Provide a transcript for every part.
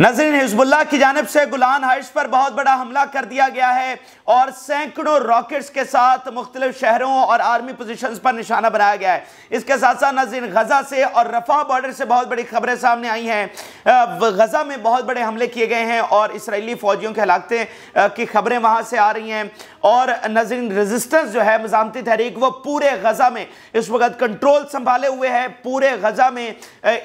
नजरीन Hezbollah की जानब से गुलान हाइट्स पर बहुत बड़ा हमला कर दिया गया है और सैकड़ों रॉकेट्स के साथ मुख्तलिफ शहरों और आर्मी पोजिशन पर निशाना बनाया गया है इसके साथ साथ नजरीन गजा से और रफा बॉर्डर से बहुत बड़ी खबरें सामने आई हैं गजा में बहुत बड़े हमले किए गए हैं और इसराइली फौजियों के हलाकते की खबरें वहाँ से आ रही हैं और नजरीन रजिस्टेंस जो है मजामती तहरीक वो पूरे गजा में इस वक्त कंट्रोल संभाले हुए है पूरे गजा में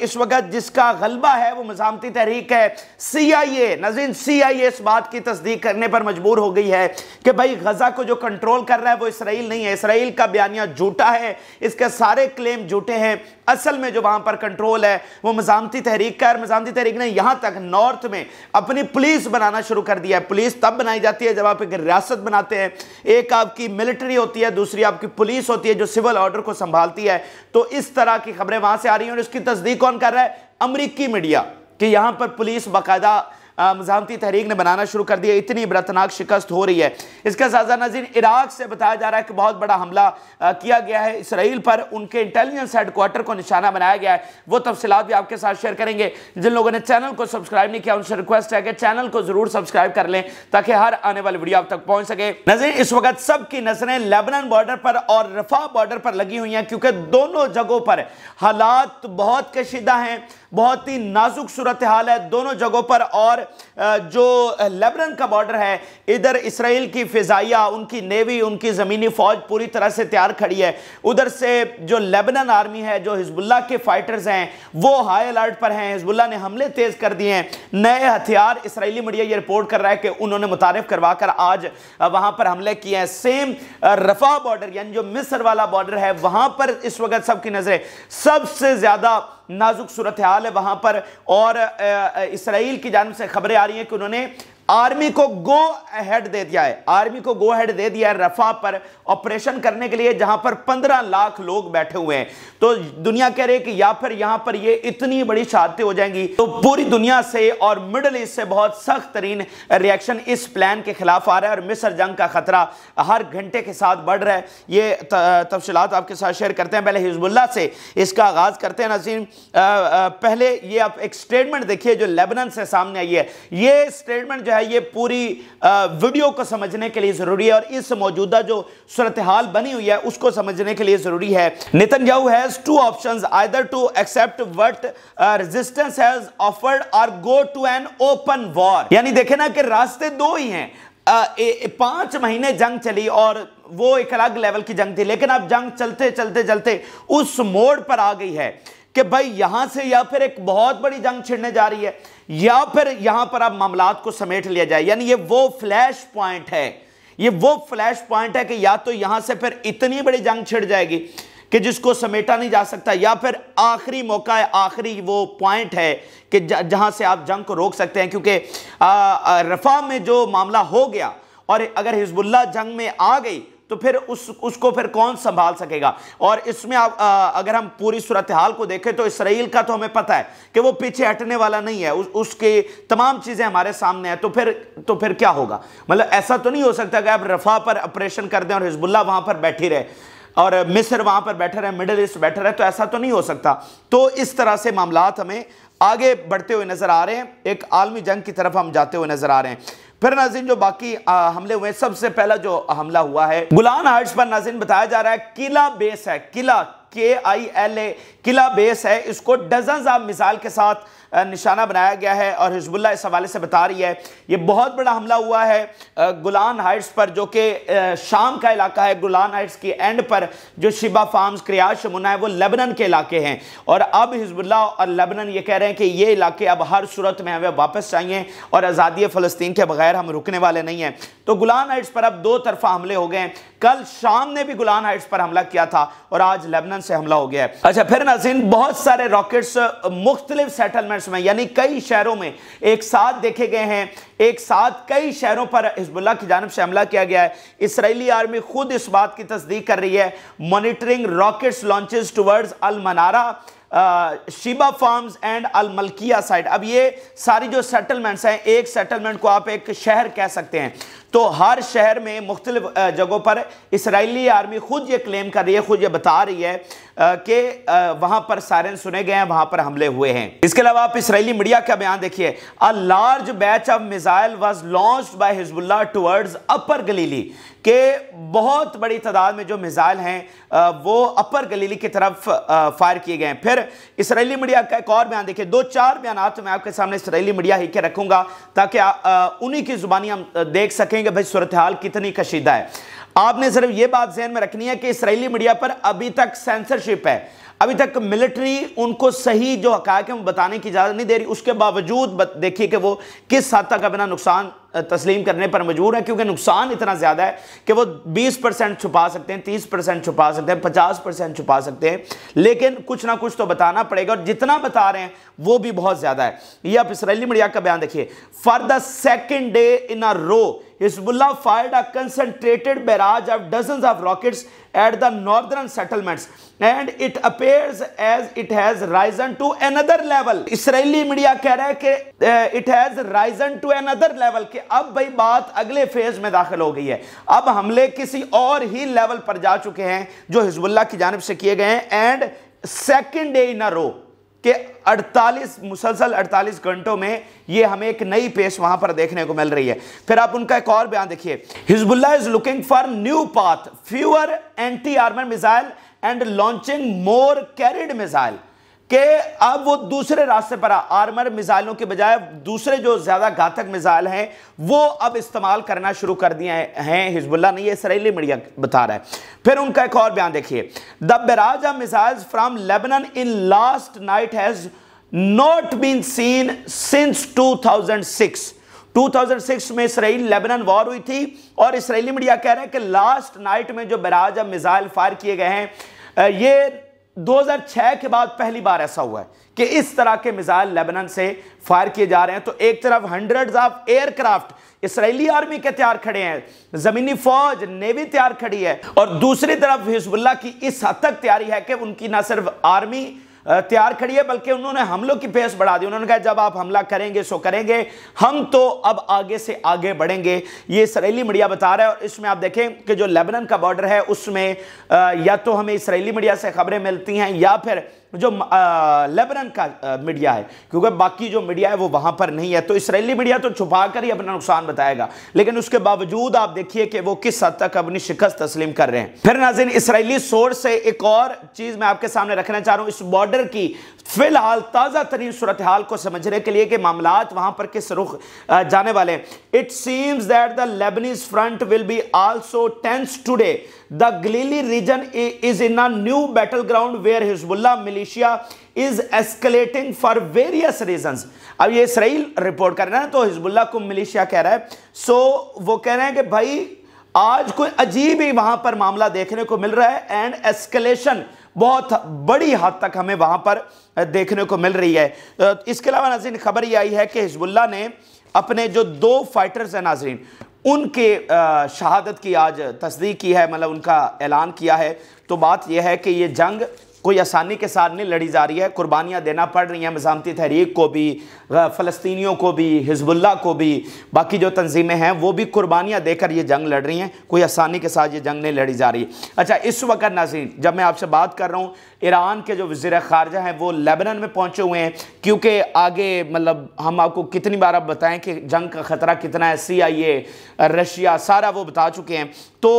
इस वक्त जिसका गलबा है वो मजामती तहरीक है सीआईए नजीन सीआईए इस बात की तस्दीक करने पर मजबूर हो गई है कि भाई गजा को जो कंट्रोल कर रहा है वो इसराइल नहीं है इसराइल का बयानिया झूठा है इसके सारे क्लेम झूठे हैं असल में जो वहां पर कंट्रोल है वो मजामती तहरीक का है मजामती तहरीक ने यहां तक नॉर्थ में अपनी पुलिस बनाना शुरू कर दिया है पुलिस तब बनाई जाती है जब आप एक रियासत बनाते हैं एक आपकी मिलिट्री होती है दूसरी आपकी पुलिस होती है जो सिविल ऑर्डर को संभालती है तो इस तरह की खबरें वहां से आ रही हैं और इसकी तस्दीक कौन कर रहा है अमरीकी मीडिया कि यहाँ पर पुलिस बाकायदा मजामती तहरीक ने बनाना शुरू कर दिया इतनी बरतनाक शिकस्त हो रही है इसका साथ नजीर इराक से बताया जा रहा है कि बहुत बड़ा हमला किया गया है इसराइल पर उनके इंटेलिजेंस हेडकोार्टर को निशाना बनाया गया है वो तफसलत भी आपके साथ शेयर करेंगे जिन लोगों ने चैनल को सब्सक्राइब नहीं किया उनसे रिक्वेस्ट है कि चैनल को जरूर सब्सक्राइब कर लें ताकि हर आने वाली वीडियो आप तक पहुंच सके नजर इस वक्त सबकी नजरें लेबनान बॉर्डर पर और रफा बॉर्डर पर लगी हुई हैं क्योंकि दोनों जगहों पर हालात बहुत कशीदा हैं बहुत ही नाजुक सूरत हाल है दोनों जगहों पर और जो लेबनन का बॉर्डर है इधर इसराइल की फिजाइया उनकी नेवी उनकी ज़मीनी फ़ौज पूरी तरह से तैयार खड़ी है उधर से जो लेबनन आर्मी है जो हिजबुल्ला के फाइटर्स हैं वो हाई अलर्ट पर हैं हिजबुल्ला ने हमले तेज़ कर दिए हैं नए हथियार इसराइली मीडिया ये रिपोर्ट कर रहा है कि उन्होंने मुतारफ करवा कर आज वहाँ पर हमले किए हैं सेम रफा बॉर्डर यानी जो मिसर वाला बॉर्डर है वहाँ पर इस वक्त सबकी नज़रें सबसे ज़्यादा नाजुक सूरत हाल है वहाँ पर और इसराइल की जानब से खबरें आ रही हैं कि उन्होंने आर्मी को गो हेड दे दिया है आर्मी को गो हेड दे दिया है रफा पर ऑपरेशन करने के लिए जहां पर 15 लाख लोग बैठे हुए हैं तो दुनिया कह रही है कि या फिर यहां पर ये इतनी बड़ी शहादतें हो जाएंगी तो पूरी दुनिया से और मिडल ईस्ट से बहुत सख्त तरीन रिएक्शन इस प्लान के खिलाफ आ रहा है और मिसर जंग का खतरा हर घंटे के साथ बढ़ रहा है ये तफसलत आपके साथ शेयर करते हैं पहले हिजबुल्ला से इसका आगाज करते हैं नजीम पहले ये आप एक स्टेटमेंट देखिए जो लेबनन से सामने आई है ये स्टेटमेंट जो है है ये पूरी वीडियो को समझने के लिए ज़रूरी है और इस मौजूदा जो सूरत हाल बनी हुई है उसको समझने के लिए ज़रूरी है Netanyahu has two option either to accept what resistance has offered or go to an open war यानी देखे ना कि रास्ते दो ही हैं पांच महीने जंग चली और वो एक अलग लेवल की जंग थी लेकिन अब जंग चलते चलते चलते उस मोड़ पर आ गई है कि भाई यहां से या फिर एक बहुत बड़ी जंग छिड़ने जा रही है या फिर यहां पर आप मामला को समेट लिया जाए यानी ये वो फ्लैश पॉइंट है ये वो फ्लैश पॉइंट है कि या तो यहां से फिर इतनी बड़ी जंग छिड़ जाएगी कि जिसको समेटा नहीं जा सकता या फिर आखिरी मौका है आखिरी वो पॉइंट है कि जहां से आप जंग को रोक सकते हैं क्योंकि रफा में जो मामला हो गया और अगर हिजबुल्ला जंग में आ गई तो फिर उस उसको फिर कौन संभाल सकेगा और इसमें आप अगर हम पूरी सूरत हाल को देखें तो इसराइल का तो हमें पता है कि वो पीछे हटने वाला नहीं है उस, उसके तमाम चीज़ें हमारे सामने हैं तो फिर तो फिर क्या होगा मतलब ऐसा तो नहीं हो सकता कि आप रफा पर ऑपरेशन कर दें और हिजबुल्ला वहाँ पर बैठी रहे और मिस्र वहाँ पर बैठे रहे मिडल ईस्ट बैठे रहे तो ऐसा तो नहीं हो सकता तो इस तरह से मामला हमें आगे बढ़ते हुए नज़र आ रहे हैं एक आलमी जंग की तरफ हम जाते हुए नज़र आ रहे हैं फिर नाजिन जो बाकी आ, हमले हुए सबसे पहला जो हमला हुआ है गुलान हार्ट्स पर नाजिन बताया जा रहा है किला बेस है किला के I L A Qila base है इसको डजन ऑफ मिसाइल के साथ निशाना बनाया गया है और हिजबुल्ला इस हवाले से बता रही है ये बहुत बड़ा हमला हुआ है गुलान हाइट्स पर जो कि शाम का इलाका है गुलान हाइट्स की एंड पर जो शिबा फार्म्स क्रिया शमुना है वो लेबनन के इलाके हैं और अब हिजबुल्ला और लेबनन ये कह रहे हैं कि ये इलाके अब हर सूरत में हमें वापस चाहिए और आज़ादी फ़लस्तीन के बगैर हम रुकने वाले नहीं हैं तो गुलान हाइट्स पर अब दो तरफा हमले हो गए हैं कल शाम ने भी गुलान हाइट्स पर हमला किया था और आज लेबनन से हमला हो गया है अच्छा फिर नजीन बहुत सारे रॉकेट्स मुख्तलिफ सेटलमेंट शहर्स में यानी कई शहरों में एक साथ देखे गए हैं एक साथ कई शहरों पर हिजबुल्ला की जानब से हमला किया गया है इसराइली आर्मी खुद इस बात की तस्दीक कर रही है monitoring rockets launches towards Al Manara Shebaa Farms and Al Malkiya side अब ये सारी जो सेटलमेंट्स हैं एक सेटलमेंट को आप एक शहर कह सकते हैं तो हर शहर में मुख्तलिफ जगहों पर इसराइली आर्मी खुद ये क्लेम कर रही है खुद ये बता रही है कि वहाँ पर सायरन सुने गए हैं वहाँ पर हमले हुए हैं इसके अलावा आप इसराइली मीडिया का बयान देखिए a large batch of missile was launch by Hezbollah towards Upper Galilee के बहुत बड़ी तादाद में जो मिसाइल हैं वो अपर गलीली की तरफ फायर किए गए हैं फिर इसराइली मीडिया का एक और बयान देखिए दो चार बयान तो मैं आपके सामने इसराइली मीडिया ही के रखूंगा ताकि उन्हीं की जुबानी हम देख सकें सुनेंगे भाई सूरत हाल कितनी कशीदा है आपने सिर्फ ये बात जहन में रखनी है कि इसराइली मीडिया पर अभी तक सेंसरशिप है अभी तक मिलिट्री उनको सही जो हक है वो बताने की इजाज़त नहीं दे रही उसके बावजूद देखिए कि वो किस हद तक अपना नुकसान तस्लीम करने पर मजबूर है क्योंकि नुकसान इतना ज़्यादा है कि वो 20 परसेंट छुपा सकते हैं 30 परसेंट छुपा सकते हैं 50 परसेंट छुपा सकते हैं लेकिन कुछ ना कुछ तो बताना पड़ेगा और जितना बता रहे हैं वो भी बहुत ज़्यादा है ये आप इसराइली मीडिया का बयान देखिए for the second day in a row Hezbollah fired a concentrated barrage of dozens of rockets at the northern settlements and it appears as it has risen to another level इसराइली media कह रहा है कि it has risen to another level कि अब भाई बात अगले फेज में दाखिल हो गई है अब हमले किसी और ही लेवल पर जा चुके हैं जो हिजबुल्ला की जानब से किए गए हैं and second day in a row कि 48 मुसलसल 48 घंटों में ये हमें एक नई पेश वहां पर देखने को मिल रही है फिर आप उनका एक और बयान देखिए Hezbollah is looking for new path fewer anti armour missile and launching more carried missile कि अब वो दूसरे रास्ते पर आर्मर मिसाइलों के बजाय दूसरे जो ज़्यादा घातक मिसाइल हैं वो अब इस्तेमाल करना शुरू कर दिए हैं हिजबुल्ला ने यह इसराइली मीडिया बता रहा है फिर उनका एक और बयान देखिए the barrage of missiles Lebanon in last night has not been seen since 2006 2006 में इसराइल लेबनन वॉर हुई थी और इसराइली मीडिया कह रहा है कि लास्ट नाइट में जो बराज अब मिसाइल फायर किए गए हैं ये 2006 के बाद पहली बार ऐसा हुआ है कि इस तरह के मिसाइल लेबनान से फायर किए जा रहे हैं तो एक तरफ hundred of aircraft Israeli army के तैयार खड़े हैं जमीनी फौज नेवी तैयार खड़ी है और दूसरी तरफ हिजबुल्ला की इस हद तक तैयारी है कि उनकी ना सिर्फ आर्मी तैयार खड़ी है बल्कि उन्होंने हमलों की पेश बढ़ा दी उन्होंने कहा जब आप हमला करेंगे सो करेंगे हम तो अब आगे से आगे बढ़ेंगे ये इसराइली मीडिया बता रहा है और इसमें आप देखें कि जो लेबनन का बॉर्डर है उसमें या तो हमें इसराइली मीडिया से खबरें मिलती हैं या फिर जो लेबनन का मीडिया है क्योंकि बाकी जो मीडिया है वो वहां पर नहीं है तो इसराइली मीडिया तो छुपा कर ही अपना नुकसान बताएगा लेकिन उसके बावजूद आप देखिए कि वो किस हद तक अपनी शिकस्त तस्लीम कर रहे हैं फिर नाजिन इसराइली सोर्स से एक और चीज़ मैं आपके सामने रखना चाह रहा हूं इस बॉर्डर की फिलहाल ताज़ा तरीन सूरत हाल को समझने के लिए कि मामला वहाँ पर किस रुख जाने वाले हैं it seems that the Lebanese front will be also tense today the Galilee region is in a new battle ground where Hezbollah militia is escalating for various region अब ये इसराइल रिपोर्ट कर रहे हैं तो हिजबुल्ला को militia कह रहा है सो so, वो कह रहे हैं कि भाई आज कोई अजीब ही वहां पर मामला देखने को मिल रहा है एंड एस्केलेशन बहुत बड़ी हद तक हमें वहां पर देखने को मिल रही है इसके अलावा नाजरीन खबर ये आई है कि हिजबुल्ला ने अपने जो दो फाइटर्स हैं नाजरीन उनके शहादत की आज तस्दीक की है मतलब उनका ऐलान किया है तो बात यह है कि ये जंग कोई आसानी के साथ नहीं लड़ी जा रही है कुर्बानियाँ देना पड़ रही हैं मजामती तहरीक को भी फ़लस्तियों को भी हिजबुल्ला को भी बाकी जो तंजीमें हैं वो भी कुर्बानियाँ देकर ये जंग लड़ रही हैं कोई आसानी के साथ ये जंग नहीं लड़ी जा रही है अच्छा इस वक्त नाजीन जब मैं आपसे बात कर रहा हूँ ईरान के जो वजीर खारजा हैं वो लेबनन में पहुंचे हुए हैं क्योंकि आगे मतलब हम आपको कितनी बार आप बताएं कि जंग का ख़तरा कितना है सी आई ए रशिया सारा वो बता चुके हैं तो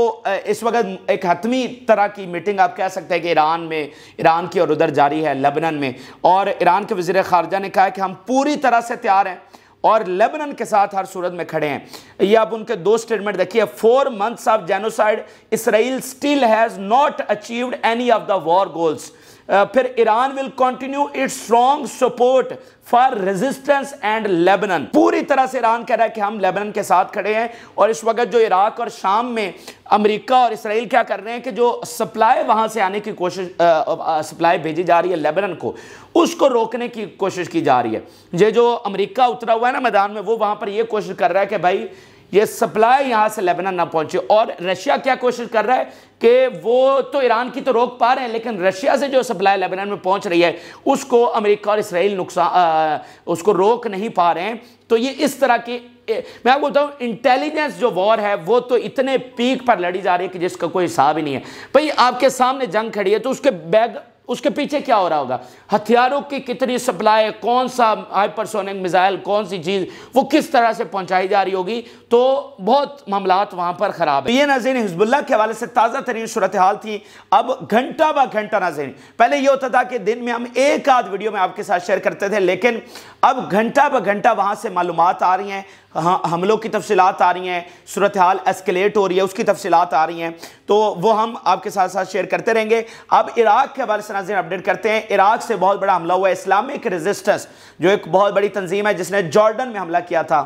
इस वक्त एक हतमी तरह की मीटिंग आप कह सकते हैं कि ईरान में ईरान की और उधर जारी है लेबनन में और ईरान के वजीर खारजा ने कहा कि हम पूरी तरह से तैयार हैं और लेबनन के साथ हर सूरत में खड़े हैं ये आप उनके दो स्टेटमेंट देखिए four months of genocide Israel still has not achieved any of the war goals Uh, फिर Iran will continue its strong support for resistance and Lebanon पूरी तरह से ईरान कह रहा है कि हम लेबनन के साथ खड़े हैं और इस वक्त जो इराक और शाम में अमेरिका और इसराइल क्या कर रहे हैं कि जो सप्लाई वहां से आने की कोशिश सप्लाई uh, uh, भेजी जा रही है लेबनन को उसको रोकने की कोशिश की जा रही है ये जो अमेरिका उतरा हुआ है ना मैदान में वो वहां पर यह कोशिश कर रहा है कि भाई ये सप्लाई यहां से लेबनान ना पहुंचे और रशिया क्या कोशिश कर रहा है कि वो तो ईरान की तो रोक पा रहे हैं लेकिन रशिया से जो सप्लाई लेबनान में पहुंच रही है उसको अमेरिका और इसराइल नुकसान उसको रोक नहीं पा रहे हैं तो ये इस तरह की मैं आपको हूं इंटेलिजेंस जो वॉर है वो तो इतने पीक पर लड़ी जा रही है कि जिसका कोई हिसाब ही नहीं है भाई आपके सामने जंग खड़ी है तो उसके बैग उसके पीछे क्या हो रहा होगा हथियारों की कितनी सप्लाई कौन सा हाइपरसोनिक मिसाइल कौन सी चीज़ वो किस तरह से पहुंचाई जा रही होगी तो बहुत मामला वहां पर ख़राब है ये नाजीन हिजबुल्ला के हवाले से ताज़ा तरीन सूरत हाल थी अब घंटा ब घंटा नाजीन पहले यह होता था कि दिन में हम एक आध वीडियो में आपके साथ शेयर करते थे लेकिन अब घंटा ब घंटा वहां से मालूम आ रही हैं हाँ, हमलों की तफसीत आ रही हैं सूरत हाल एस्केलेट हो रही है उसकी तफसीत आ रही हैं तो वो हम आपके साथ साथ शेयर करते रहेंगे अब इराक़ के हवाले से नाजिन अपडेट करते हैं इराक़ से बहुत बड़ा हमला हुआ है इस्लामिक रजिस्टर्स जो एक बहुत बड़ी तंजीम है जिसने जॉर्डन में हमला किया था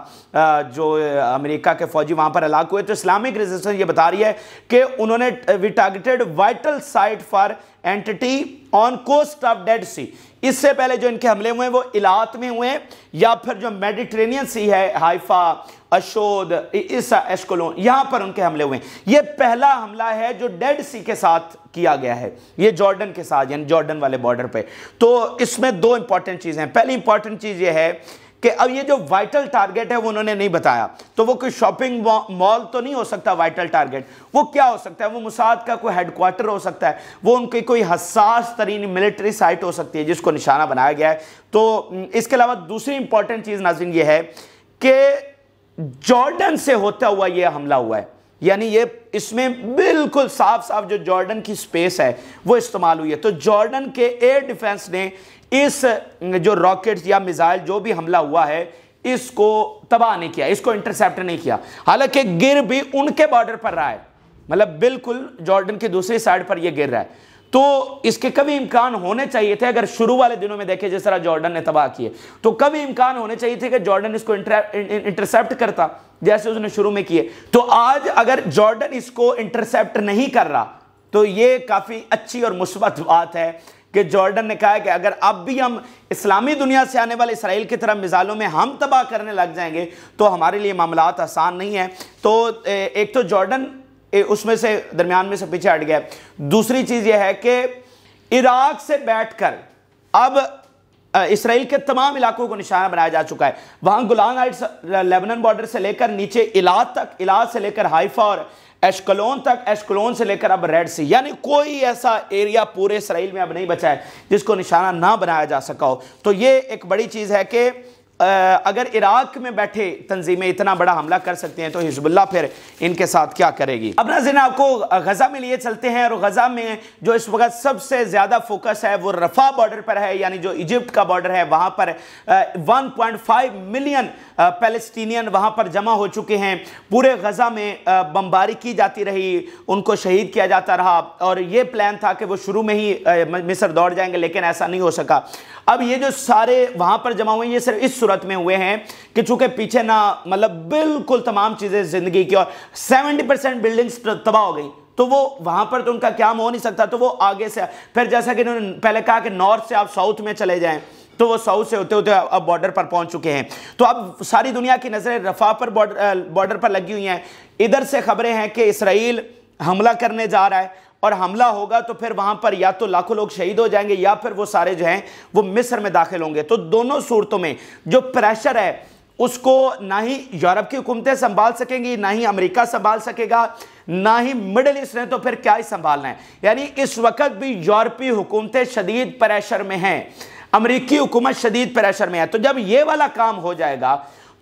जो अमेरिका के फौजी वहाँ पर हलाक हुए तो इस्लामिक रजिस्टर्स ये बता रही है कि उन्होंने we targeted vital site for entity on coast of Dead Sea इससे पहले जो इनके हमले हुए हैं वो इलात में हुए हैं या फिर जो मेडिट्रेनियन सी है हाइफा अशोद एस्कोलोन यहां पर उनके हमले हुए हैं ये पहला हमला है जो डेड सी के साथ किया गया है ये जॉर्डन के साथ यानी जॉर्डन वाले बॉर्डर पे तो इसमें दो इंपॉर्टेंट चीज़ें हैं पहली इंपॉर्टेंट चीज़ ये है कि अब ये जो वाइटल टारगेट है वो उन्होंने नहीं बताया तो वो कोई शॉपिंग मॉल तो नहीं हो सकता वाइटल टारगेट वो क्या हो सकता है वो मुसाद का कोई हेडक्वार्टर हो सकता है वो उनकी कोई हसास तरीन मिलिट्री साइट हो सकती है जिसको निशाना बनाया गया है तो इसके अलावा दूसरी इंपॉर्टेंट चीज़ नाजिन ये है कि जॉर्डन से होता हुआ यह हमला हुआ है यानी ये इसमें बिल्कुल साफ साफ जो जॉर्डन की स्पेस है वो इस्तेमाल हुई है तो जॉर्डन के एयर डिफेंस ने इस जो रॉकेट या मिसाइल जो भी हमला हुआ है इसको तबाह नहीं किया इसको इंटरसेप्ट नहीं किया हालांकि गिर भी उनके बॉर्डर पर रहा है मतलब बिल्कुल जॉर्डन की दूसरी साइड पर यह गिर रहा है तो इसके कभी इम्कान होने चाहिए थे अगर शुरू वाले दिनों में देखे जिस तरह जॉर्डन ने तबाह किए तो कभी इम्कान होने चाहिए थे कि जॉर्डन इसको इंटरसेप्ट करता जैसे उसने शुरू में किए तो आज अगर जॉर्डन इसको इंटरसेप्ट नहीं कर रहा तो ये काफ़ी अच्छी और मुस्बत बात है कि जॉर्डन ने कहा है कि अगर अब भी हम इस्लामी दुनिया से आने वाले इसराइल की तरह मिज़ालों में हम तबाह करने लग जाएंगे तो हमारे लिए मामला आसान नहीं है तो एक तो जॉर्डन उसमें से दरमियान में से पीछे हट गया दूसरी चीज़ यह है कि इराक से बैठकर अब इसराइल के तमाम इलाकों को निशाना बनाया जा चुका है वहां गुलान हाइट्स लेबनन बॉर्डर से लेकर नीचे इलाद तक इलाज से लेकर हाइफा और एशकलोन तक एशकलोन से लेकर अब रेड सी यानी कोई ऐसा एरिया पूरे इसराइल में अब नहीं बचा है जिसको निशाना ना बनाया जा सका हो तो ये एक बड़ी चीज़ है कि अगर इराक में बैठे तंजीमें इतना बड़ा हमला कर सकते हैं तो हिजबुल्ला फिर इनके साथ क्या करेगी अब जिन आपको गजा में लिए चलते हैं और गजा में जो इस वक्त सबसे ज़्यादा फोकस है वो रफा बॉर्डर पर है यानी जो इजिप्ट का बॉर्डर है वहां पर 1.5 मिलियन पैलेस्टीनियन वहां पर जमा हो चुके हैं पूरे गजा में बमबारी की जाती रही उनको शहीद किया जाता रहा और यह प्लान था कि वो शुरू में ही मिसर दौड़ जाएंगे लेकिन ऐसा नहीं हो सका अब ये जो सारे वहां पर जमा हुए ये सिर्फ इस सूरत में हुए हैं कि चूंकि पीछे ना मतलब बिल्कुल तमाम चीज़ें ज़िंदगी की और 70 परसेंट बिल्डिंग्स तबाह हो गई तो वो वहां पर तो उनका क्या हो नहीं सकता तो वो आगे से फिर जैसा कि उन्होंने पहले कहा कि नॉर्थ से आप साउथ में चले जाएं तो वो साउथ से होते होते अब बॉर्डर पर पहुंच चुके हैं तो अब सारी दुनिया की नज़रें रफा पर बॉर्डर पर लगी हुई हैं इधर से खबरें हैं कि इसराइल हमला करने जा रहा है और हमला होगा तो फिर वहां पर या तो लाखों लोग शहीद हो जाएंगे या फिर वो सारे जो हैं वो मिस्र में दाखिल होंगे तो दोनों सूरतों में जो प्रेशर है उसको ना ही यूरोप की हुकूमतें संभाल सकेंगी ना ही अमेरिका संभाल सकेगा ना ही मिडल ईस्ट ने तो फिर क्या ही संभालना है यानी इस वक्त भी यूरोपीय हुकूमतें शदीद प्रेशर में हैं अमरीकी हुकूमत शदीद प्रेशर में है तो जब ये वाला काम हो जाएगा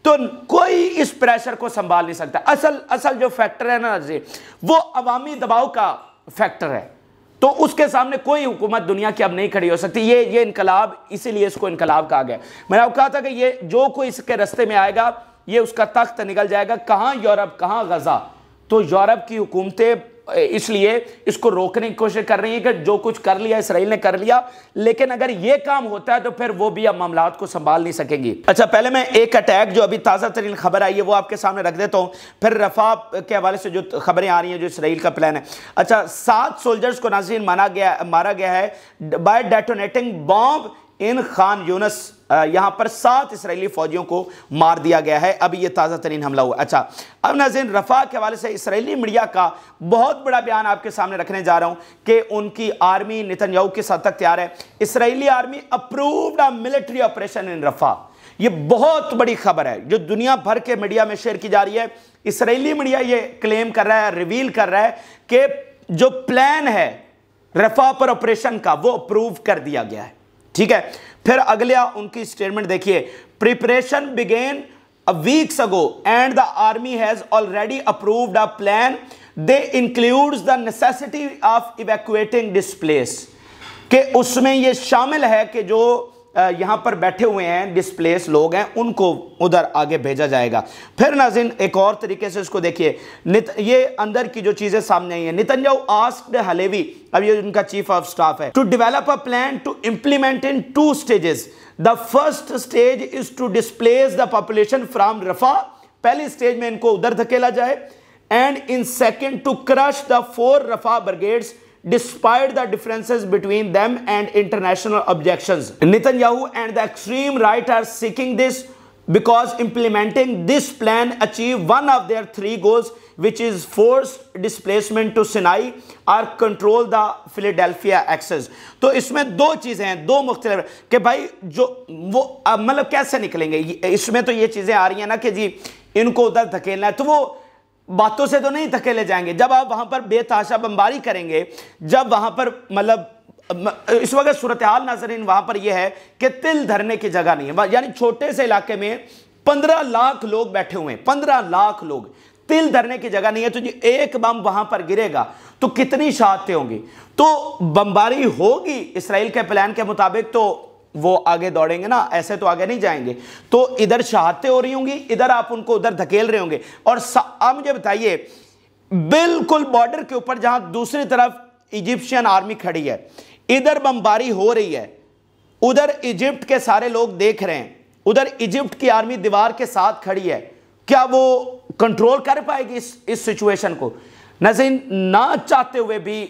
तो कोई इस प्रेशर को संभाल नहीं सकता असल असल जो फैक्टर है ना जी वो अवामी दबाव का फैक्टर है तो उसके सामने कोई हुकूमत दुनिया की अब नहीं खड़ी हो सकती ये ये इनकलाब इसीलिए इसको इनकलाब कहा गया मैंने आपको कहा था कि ये जो कोई इसके रस्ते में आएगा ये उसका तख्त निकल जाएगा कहाँ यूरोप कहाँ गजा तो यूरोप की हुकूमतें इसलिए इसको रोकने की कोशिश कर रही है कि जो कुछ कर लिया इसराइल ने कर लिया लेकिन अगर ये काम होता है तो फिर वो भी अब मामला को संभाल नहीं सकेंगी अच्छा पहले मैं एक अटैक जो अभी ताज़ा तरीन खबर आई है वो आपके सामने रख देता हूँ फिर रफा के हवाले से जो खबरें आ रही हैं जो इसराइल का प्लान है अच्छा सात सोल्जर्स को नाजीन माना गया मारा गया है by detonating bomb in Khan Younis यहां पर सात इसराइली फौजियों को मार दिया गया है अभी यह ताज़ा तरीन हमला हुआ अच्छा अब नजर रफा के हवाले से इसराइली मीडिया का बहुत बड़ा बयान आपके सामने रखने जा रहा हूं कि उनकी आर्मी याऊ के साथ तक तैयार है Israeli army approved military operation in Rafah यह बहुत बड़ी खबर है जो दुनिया भर के मीडिया में शेयर की जा रही है इसराइली मीडिया यह क्लेम कर रहा है रिवील कर रहा है कि जो प्लान है रफा पर ऑपरेशन का वो अप्रूव कर दिया गया है ठीक है फिर अगले उनकी स्टेटमेंट देखिए preparation began a weeks ago and the army has already approved a plan they includes the necessity of evacuating displace के उसमें ये शामिल है कि जो यहाँ पर बैठे हुए हैं डिस्प्लेस लोग हैं उनको उधर आगे भेजा जाएगा फिर नाजिन एक और तरीके से उसको देखिए ये अंदर की जो चीज़ें सामने आई हैं नितनजाऊ आस्क्ड हलेवी अब ये उनका चीफ ऑफ स्टाफ है to develop a plan to implement in two stages the first stage is to displace the population from Rafah पहली स्टेज में इनको उधर धकेला जाए and in second to crush the four Rafah brigades despite the differences between them and international objections. Netanyahu and the extreme right are seeking this because implementing this plan achieve one of their three goals which is forced displacement to Sinai और control the Philadelphia access तो इसमें दो चीज़ें हैं दो मुख्तलिफ कि भाई जो वो मतलब कैसे निकलेंगे इसमें तो ये चीज़ें आ रही हैं ना कि जी इनको उधर धकेलना है तो वो बातों से तो नहीं धकेले जाएंगे जब आप वहां पर बेताशा बमबारी करेंगे जब वहां पर मतलब इस वक्त सूरत हाल नाजरीन वहां पर यह है कि तिल धरने की जगह नहीं है यानी छोटे से इलाके में पंद्रह लाख लोग बैठे हुए हैं पंद्रह लाख लोग तिल धरने की जगह नहीं है तो जी एक बम वहां पर गिरेगा तो कितनी शहादतें होंगी तो बमबारी होगी इसराइल के प्लान के मुताबिक तो वो आगे दौड़ेंगे ना ऐसे तो आगे नहीं जाएंगे तो इधर शहादतें हो रही होंगी इधर आप उनको उधर धकेल रहे होंगे और आप मुझे बताइए बिल्कुल बॉर्डर के ऊपर जहां दूसरी तरफ इजिप्शियन आर्मी खड़ी है इधर बमबारी हो रही है उधर इजिप्ट के सारे लोग देख रहे हैं उधर इजिप्ट की आर्मी दीवार के साथ खड़ी है क्या वो कंट्रोल कर पाएगी इस इस सिचुएशन को नजीन ना चाहते हुए भी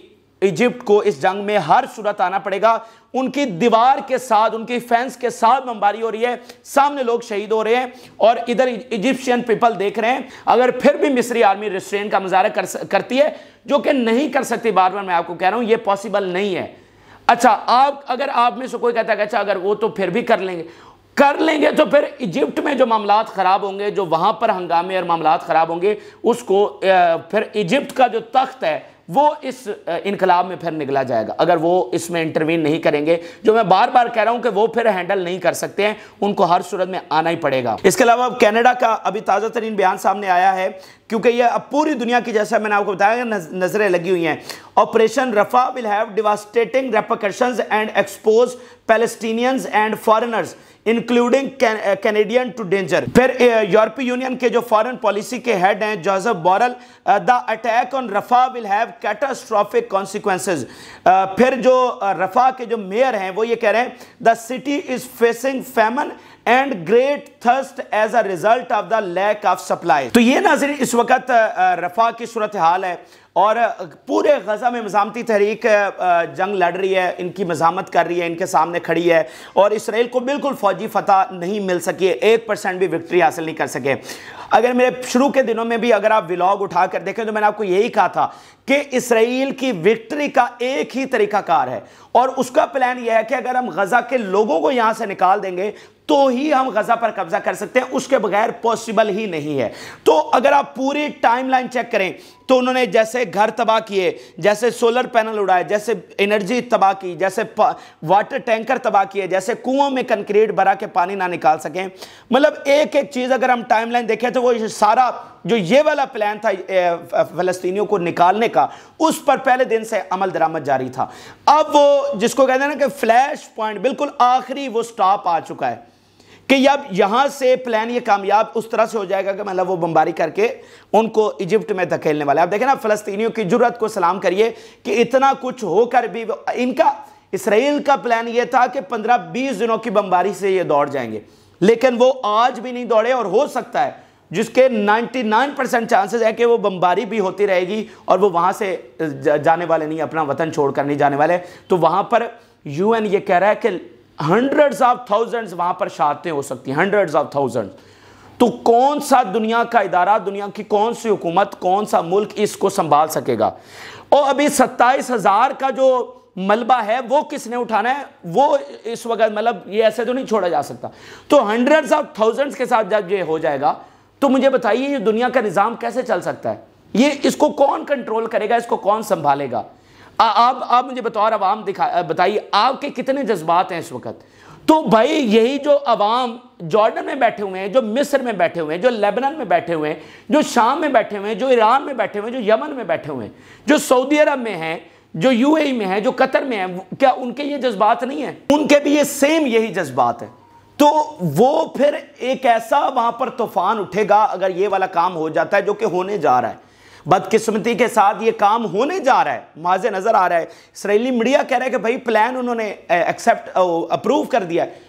इजिप्ट को इस जंग में हर सूरत आना पड़ेगा उनकी दीवार के साथ उनकी फैंस के साथ बमबारी हो रही है सामने लोग शहीद हो रहे हैं और इधर इजिप्शियन पीपल देख रहे हैं अगर फिर भी मिस्री आर्मी रेस्टोरेंट का मुजाहरा कर, करती है जो कि नहीं कर सकती बार बार मैं आपको कह रहा हूँ ये पॉसिबल नहीं है अच्छा आप अगर आप में से कोई कहता है अच्छा अगर वो तो फिर भी कर लेंगे कर लेंगे तो फिर इजिप्ट में जो मामला ख़राब होंगे जो वहाँ पर हंगामे और मामला ख़राब होंगे उसको फिर इजिप्ट का जो तख्त है वो इस इनकलाब में फिर निकला जाएगा अगर वो इसमें इंटरवीन नहीं करेंगे जो मैं बार बार कह रहा हूं कि वो फिर हैंडल नहीं कर सकते हैं उनको हर सूरत में आना ही पड़ेगा इसके अलावा कनाडा का अभी ताज़ा तरीन बयान सामने आया है क्योंकि ये अब पूरी दुनिया की जैसा मैंने आपको बताया नज़रें लगी हुई हैं operation Rafah will have devastating repercussions and expose Palestinians and foreigners including Canadian to danger फिर यूरोपीय uh, यूनियन के जो फॉरेन पॉलिसी के हेड हैं Josep Borrell the attack on Rafah will have catastrophic consequences फिर जो रफा uh, के जो मेयर हैं वो ये कह रहे हैं the city is facing famine and great thirst as a result of the lack of supply तो ये नाजर इस वक्त रफा की सूरत हाल है और पूरे गज़ा में मजामती तहरीक जंग लड़ रही है इनकी मजामत कर रही है इनके सामने खड़ी है और इसराइल को बिल्कुल फौजी फतह नहीं मिल सकी है एक परसेंट भी विक्ट्री हासिल नहीं कर सके अगर मेरे शुरू के दिनों में भी अगर आप व्लॉग उठा कर देखें तो मैंने आपको यही कहा था कि इसराइल की विक्ट्री का एक ही तरीकाकार है और उसका प्लान यह है कि अगर हम गज़ा के लोगों को यहाँ से निकाल देंगे तो ही हम गजा पर कब्जा कर सकते हैं उसके बगैर पॉसिबल ही नहीं है तो अगर आप पूरी टाइमलाइन चेक करें तो उन्होंने जैसे घर तबाह किए जैसे सोलर पैनल उड़ाए जैसे एनर्जी तबाह की जैसे वाटर टैंकर तबाह किए जैसे कुओं में कंक्रीट भरा के पानी ना निकाल सकें मतलब एक एक चीज़ अगर हम टाइमलाइन देखें तो वो सारा जो ये वाला प्लान था फलस्तीनियों को निकालने का उस पर पहले दिन से अमल दरामद जारी था अब वो जिसको कहते हैं ना कि फ्लैश पॉइंट बिल्कुल आखिरी वो स्टॉप आ चुका है कि अब यहां से प्लान ये कामयाब उस तरह से हो जाएगा कि मतलब वो बमबारी करके उनको इजिप्ट में धकेलने वाले आप देखें ना फ़लस्तीनियों की जरूरत को सलाम करिए कि इतना कुछ होकर भी इनका इसराइल का प्लान ये था कि 15-20 दिनों की बमबारी से ये दौड़ जाएंगे लेकिन वो आज भी नहीं दौड़े और हो सकता है जिसके 99 परसेंट चांसेस है कि वो बमबारी भी होती रहेगी और वो वहाँ से जाने वाले नहीं अपना वतन छोड़कर नहीं जाने वाले तो वहाँ पर यूएन ये कह रहा है कि हंड्रेड्स ऑफ थाउजेंड्स वहां पर शहादतें हो सकती हैं हंड्रेड्स ऑफ थाउजेंड तो कौन सा दुनिया का इदारा दुनिया की कौन सी हुकूमत कौन सा मुल्क इसको संभाल सकेगा और अभी सत्ताईस हजार का जो मलबा है वो किसने उठाना है वो इस वक्त मतलब ये ऐसे तो नहीं छोड़ा जा सकता तो हंड्रेड्स ऑफ थाउजेंड्स के साथ जब ये हो जाएगा तो मुझे बताइए ये दुनिया का निज़ाम कैसे चल सकता है ये इसको कौन कंट्रोल करेगा इसको कौन संभालेगा अब आप मुझे बतौर आवाम दिखा बताइए आपके कितने जज्बात हैं इस वक्त तो भाई यही जो अवाम जॉर्डन में बैठे हुए हैं जो मिस्र में बैठे हुए हैं जो लेबनान में बैठे हुए हैं जो शाम में बैठे हुए हैं जो ईरान में बैठे हुए हैं जो यमन में बैठे हुए हैं जो सऊदी अरब में हैं जो यूएई में है जो कतर में है क्या उनके ये जज्बात नहीं है उनके भी ये सेम यही जज्बात है तो वो फिर एक ऐसा वहां पर तूफान उठेगा अगर ये वाला काम हो जाता है जो कि होने जा रहा है बदकिस्मती के साथ ये काम होने जा रहा है माज़े नज़र आ रहा है इसराइली मीडिया कह रहा है कि भाई प्लान उन्होंने एक्सेप्ट अप्रूव कर दिया है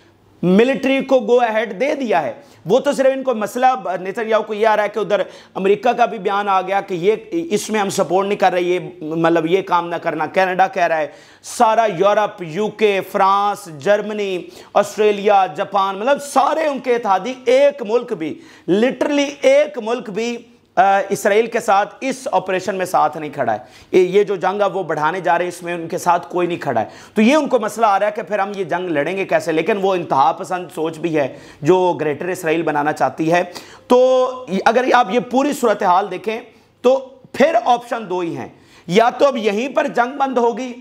मिलिट्री को गो अहेड दे दिया है वो तो सिर्फ इनको मसला नेतर को ये आ रहा है कि उधर अमेरिका का भी बयान आ गया कि ये इसमें हम सपोर्ट नहीं कर रहे ये मतलब ये काम ना करना कनाडा कह रहा है सारा Europe UK France Germany Australia Japan मतलब सारे उनके इतिहादी एक मुल्क भी लिटरली एक मुल्क भी इसराइल के साथ इस ऑपरेशन में साथ नहीं खड़ा है ये जो जंग है वो बढ़ाने जा रहे हैं इसमें उनके साथ कोई नहीं खड़ा है तो ये उनको मसला आ रहा है कि फिर हम ये जंग लड़ेंगे कैसे लेकिन वो इंतहा पसंद सोच भी है जो ग्रेटर इसराइल बनाना चाहती है तो अगर आप ये पूरी सूरत हाल देखें तो फिर ऑप्शन दो ही हैं या तो अब यहीं पर जंग बंद होगी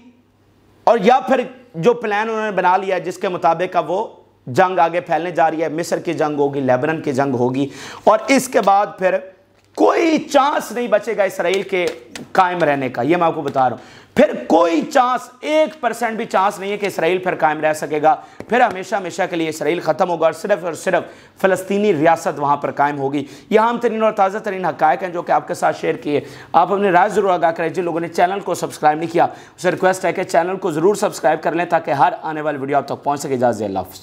और या फिर जो प्लान उन्होंने बना लिया जिसके मुताबिक अब वो जंग आगे फैलने जा रही है मिस्र की जंग होगी लेबनन की जंग होगी और इसके बाद फिर कोई चांस नहीं बचेगा इसराइल के कायम रहने का ये मैं आपको बता रहा हूं फिर कोई चांस एक परसेंट भी चांस नहीं है कि इसराइल फिर कायम रह सकेगा फिर हमेशा हमेशा के लिए इसराइल ख़त्म होगा और सिर्फ और सिर्फ फलस्तीनी रियासत वहां पर कायम होगी ये आम तरीन और ताज़ा तरीन हकायक हैं जो कि आपके साथ शेयर किए आप अपने राय ज़रूर आगा करें जिन लोगों ने चैनल को सब्सक्राइब नहीं किया उसे रिक्वेस्ट है कि चैनल को ज़रूर सब्सक्राइब कर लें ताकि हर आने वाली वीडियो आप तक पहुँच सके इजाज़ हाफ़